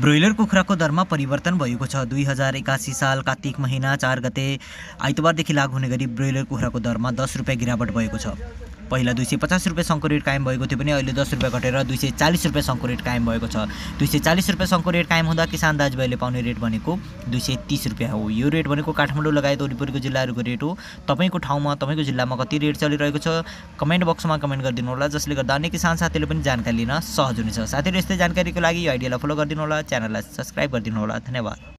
broiler कुखुराको दरमा परिवर्तन भएको छ दुई हजार एकासी साल कार्तिक महिना चार गते आइतबारदेखि लागु हुने गरी ब्रोइलर कुखुराको दरमा दस रुपियाँ गिरावट भएको छ पहिला दुई सय पचास रुपियाँ सङ्को रेट कायम भएको थियो भने अहिले दस रुपियाँ घटेर दुई सय चालिस रुपियाँ सङ्को रेट कायम भएको छ दुई सय चालिस रुपियाँ सङ्को रेट कायम हुँदा किसान दाजुभाइले पाउने रेट भनेको दुई सय तिस रुपियाँ हो यो रेट भनेको काठमाडौँ लगायत वरिपरिको जिल्लाहरूको रेट हो तपाईँको ठाउँमा तपाईँको जिल्लामा कति रेट चलिरहेको छ कमेन्ट बक्समा कमेन्ट गरिदिनु होला जसले गर्दा अन्य किसान साथीहरूले पनि जानकारी लिन सहज हुनेछ साथीहरू यस्तै जानकारीको लागि यो आइडियालाई फलो गरिदिनु होला च्यानललाई सब्सक्राइब गरिदिनु होला धन्यवाद